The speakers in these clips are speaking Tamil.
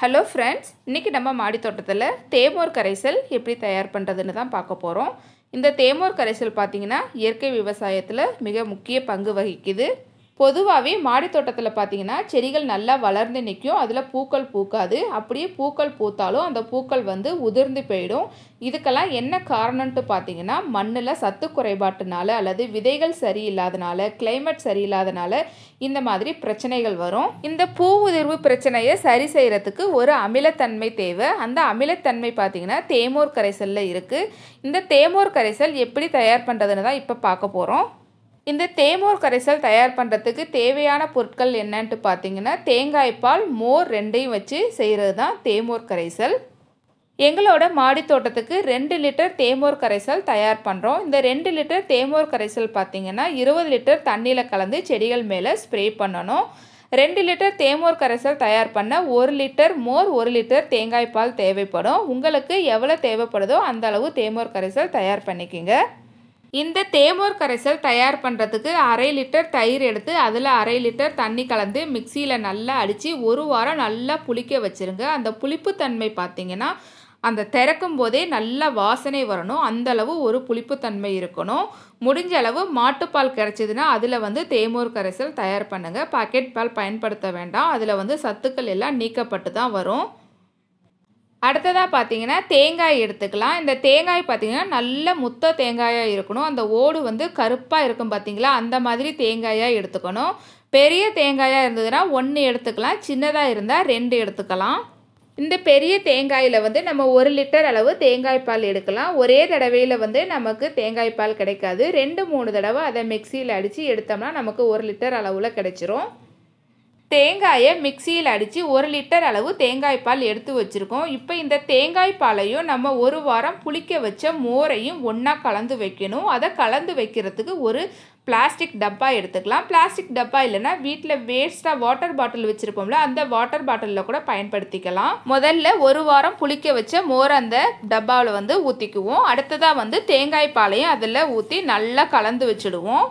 ஹலோ ஃப்ரெண்ட்ஸ் இன்றைக்கி நம்ம மாடி தோட்டத்தில் தேமோர் கரைசல் எப்படி தயார் பண்ணுறதுன்னு தான் பார்க்க போகிறோம் இந்த தேமோர் கரைசல் பார்த்திங்கன்னா இயற்கை விவசாயத்தில் மிக முக்கிய பங்கு வகிக்குது பொதுவாகவே மாடி தோட்டத்தில் பார்த்தீங்கன்னா செடிகள் நல்லா வளர்ந்து நிற்கும் அதில் பூக்கள் பூக்காது அப்படியே பூக்கள் பூத்தாலும் அந்த பூக்கள் வந்து உதிர்ந்து போயிடும் இதுக்கெல்லாம் என்ன காரணம்ட்டு பார்த்தீங்கன்னா மண்ணில் சத்து குறைபாட்டுனால அல்லது விதைகள் சரியில்லாதனால கிளைமேட் சரியில்லாதனால இந்த மாதிரி பிரச்சனைகள் வரும் இந்த பூ உதிர்வு பிரச்சனையை சரி செய்கிறதுக்கு ஒரு அமிலத்தன்மை தேவை அந்த அமிலத்தன்மை பார்த்திங்கன்னா தேமோர் கரைசலில் இருக்குது இந்த தேமோர் கரைசல் எப்படி தயார் பண்ணுறதுன்னு தான் இப்போ பார்க்க போகிறோம் இந்த தேமோர் கரைசல் தயார் பண்ணுறதுக்கு தேவையான பொருட்கள் என்னன்ட்டு பார்த்தீங்கன்னா தேங்காய் பால் மோர் ரெண்டையும் வச்சு செய்கிறது தான் தேமோர் கரைசல் எங்களோட மாடி தோட்டத்துக்கு ரெண்டு லிட்டர் தேமோர் கரைசல் தயார் பண்ணுறோம் இந்த ரெண்டு லிட்டர் தேமோர் கரைசல் பார்த்திங்கன்னா இருபது லிட்டர் தண்ணியில் கலந்து செடிகள் மேலே ஸ்ப்ரே பண்ணணும் ரெண்டு லிட்டர் தேமோர் கரைசல் தயார் பண்ண ஒரு லிட்டர் மோர் ஒரு லிட்டர் தேங்காய் பால் தேவைப்படும் உங்களுக்கு எவ்வளோ தேவைப்படுதோ அந்தளவு தேமோர் கரைசல் தயார் பண்ணிக்கிங்க இந்த தேமோர் கரைசல் தயார் பண்ணுறதுக்கு அரை லிட்டர் தயிர் எடுத்து அதில் அரை லிட்டர் தண்ணி கலந்து மிக்சியில் நல்லா அடித்து ஒரு வாரம் நல்லா புளிக்க வச்சுருங்க அந்த புளிப்புத்தன்மை பார்த்திங்கன்னா அந்த திறக்கும் போதே நல்ல வாசனை வரணும் அந்தளவு ஒரு புளிப்புத்தன்மை இருக்கணும் முடிஞ்ச அளவு மாட்டுப்பால் கிடச்சிதுன்னா அதில் வந்து தேமூர் கரைசல் தயார் பண்ணுங்கள் பாக்கெட் பால் பயன்படுத்த வேண்டாம் அதில் வந்து சத்துக்கள் எல்லாம் நீக்கப்பட்டு தான் வரும் அடுத்ததாக பார்த்தீங்கன்னா தேங்காய் எடுத்துக்கலாம் இந்த தேங்காய் பார்த்தீங்கன்னா நல்ல முத்த தேங்காயாக இருக்கணும் அந்த ஓடு வந்து கருப்பாக இருக்கும் பார்த்தீங்களா அந்த மாதிரி தேங்காயாக எடுத்துக்கணும் பெரிய தேங்காயாக இருந்ததுன்னா ஒன்று எடுத்துக்கலாம் சின்னதாக இருந்தால் ரெண்டு எடுத்துக்கலாம் இந்த பெரிய தேங்காயில் வந்து நம்ம ஒரு லிட்டர் அளவு தேங்காய் பால் எடுக்கலாம் ஒரே தடவையில் வந்து நமக்கு தேங்காய் பால் கிடைக்காது ரெண்டு மூணு தடவை அதை மிக்சியில் அடித்து எடுத்தோம்னா நமக்கு ஒரு லிட்டர் அளவில் கிடைச்சிரும் தேங்காயை மிக்சியில் அடித்து ஒரு லிட்டர் அளவு தேங்காய் பால் எடுத்து வச்சுருக்கோம் இப்போ இந்த தேங்காய் பாலையும் நம்ம ஒரு வாரம் புளிக்க வச்ச மோரையும் ஒன்றா கலந்து வைக்கணும் அதை கலந்து வைக்கிறதுக்கு ஒரு பிளாஸ்டிக் டப்பா எடுத்துக்கலாம் பிளாஸ்டிக் டப்பா இல்லைனா வீட்டில் வேஸ்ட்டாக வாட்டர் பாட்டில் வச்சுருப்போம்ல அந்த வாட்டர் பாட்டிலில் கூட பயன்படுத்திக்கலாம் முதல்ல ஒரு வாரம் புளிக்க வச்ச மோர் அந்த டப்பாவில் வந்து ஊற்றிக்குவோம் அடுத்ததாக வந்து தேங்காய் பாலையும் அதில் ஊற்றி நல்லா கலந்து வச்சுடுவோம்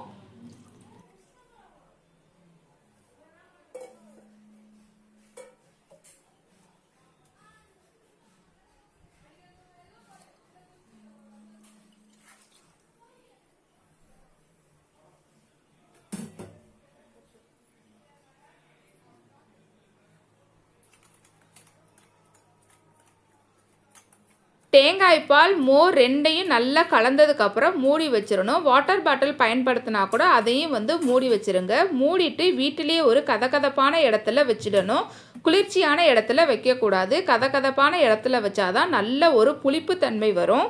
தேங்காய் பால் மோர் ரெண்டையும் நல்லா கலந்ததுக்கப்புறம் மூடி வச்சிடணும் வாட்டர் பாட்டில் பயன்படுத்தினா கூட அதையும் வந்து மூடி வச்சிருங்க மூடிட்டு வீட்டிலேயே ஒரு கதகதப்பான இடத்துல வச்சிடணும் குளிர்ச்சியான இடத்துல வைக்கக்கூடாது கதகதப்பான இடத்துல வச்சாதான் நல்ல ஒரு புளிப்புத்தன்மை வரும்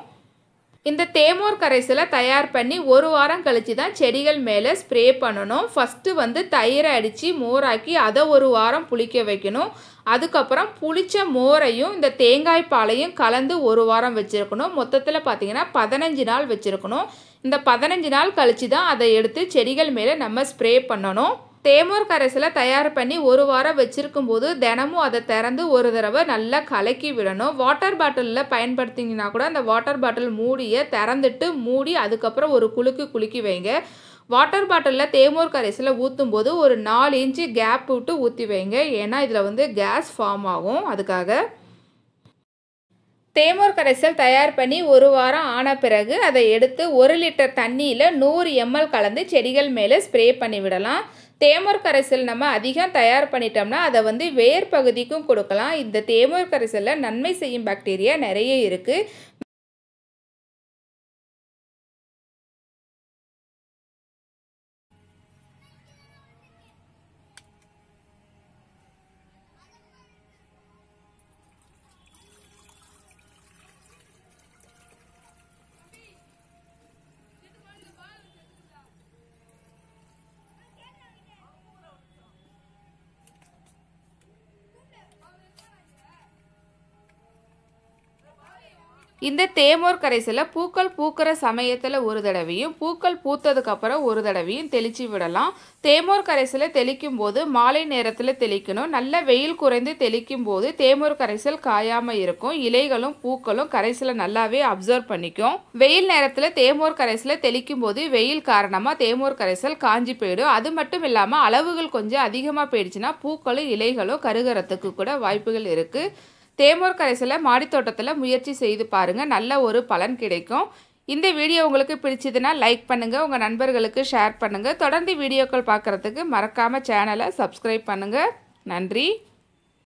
இந்த தேமோர் கரைசலை தயார் பண்ணி ஒரு வாரம் கழித்து தான் செடிகள் மேலே ஸ்ப்ரே பண்ணணும் ஃபஸ்ட்டு வந்து தயிரை அடித்து மோராக்கி அதை ஒரு வாரம் புளிக்க வைக்கணும் அதுக்கப்புறம் புளிச்ச மோரையும் இந்த தேங்காய் பாலையும் கலந்து ஒரு வாரம் வச்சுருக்கணும் மொத்தத்தில் பார்த்தீங்கன்னா பதினஞ்சு நாள் வச்சுருக்கணும் இந்த பதினஞ்சு நாள் கழித்து தான் அதை எடுத்து செடிகள் மேலே நம்ம ஸ்ப்ரே பண்ணணும் தேமோர் கரைசலை தயார் பண்ணி ஒரு வாரம் வச்சுருக்கும் போது தினமும் அதை திறந்து ஒரு தடவை நல்லா கலக்கி விடணும் வாட்டர் பாட்டிலில் பயன்படுத்திங்கன்னா கூட அந்த வாட்டர் பாட்டில் மூடியை திறந்துட்டு மூடி அதுக்கப்புறம் ஒரு குலுக்கு குலுக்கி வைங்க வாட்டர் பாட்டிலில் தேமோர் கரைசலை ஊற்றும் போது ஒரு நாலு இன்ச்சு கேப் விட்டு ஊற்றி வைங்க ஏன்னா இதில் வந்து கேஸ் ஃபார்ம் ஆகும் அதுக்காக தேமோர் கரைசல் தயார் பண்ணி ஒரு வாரம் ஆன பிறகு அதை எடுத்து ஒரு லிட்டர் தண்ணியில் நூறு எம்எல் கலந்து செடிகள் மேலே ஸ்ப்ரே பண்ணி விடலாம் தேமோர் கரைசல் நம்ம அதிகம் தயார் பண்ணிட்டோம்னா அதை வந்து வேர் பகுதிக்கும் கொடுக்கலாம் இந்த தேமோர் கரைசலில் நன்மை செய்யும் பாக்டீரியா நிறைய இருக்குது இந்த தேமோர் கரைசலை பூக்கள் பூக்கிற சமயத்தில் ஒரு தடவையும் பூக்கள் பூத்ததுக்கப்புறம் ஒரு தடவையும் தெளித்து விடலாம் தேமோர் கரைசலை தெளிக்கும் போது மாலை நேரத்தில் தெளிக்கணும் நல்ல வெயில் குறைந்து தெளிக்கும் போது தேமோர் கரைசல் காயாமல் இருக்கும் இலைகளும் பூக்களும் கரைசலை நல்லாவே அப்சர்வ் பண்ணிக்கும் வெயில் நேரத்தில் தேமோர் கரைசலை தெளிக்கும் போது வெயில் காரணமாக தேமோர் கரைசல் காஞ்சி போயிடும் அது மட்டும் இல்லாமல் அளவுகள் கொஞ்சம் அதிகமாக போயிடுச்சுன்னா பூக்களும் இலைகளும் கருகிறதுக்கு கூட வாய்ப்புகள் இருக்குது தேமோர் கரைசலை மாடித்தோட்டத்தில் முயற்சி செய்து பாருங்கள் நல்ல ஒரு பலன் கிடைக்கும் இந்த வீடியோ உங்களுக்கு பிடிச்சதுன்னா லைக் பண்ணுங்கள் உங்கள் நண்பர்களுக்கு ஷேர் பண்ணுங்கள் தொடர்ந்து வீடியோக்கள் பார்க்குறதுக்கு மறக்காமல் சேனலை சப்ஸ்கிரைப் பண்ணுங்கள் நன்றி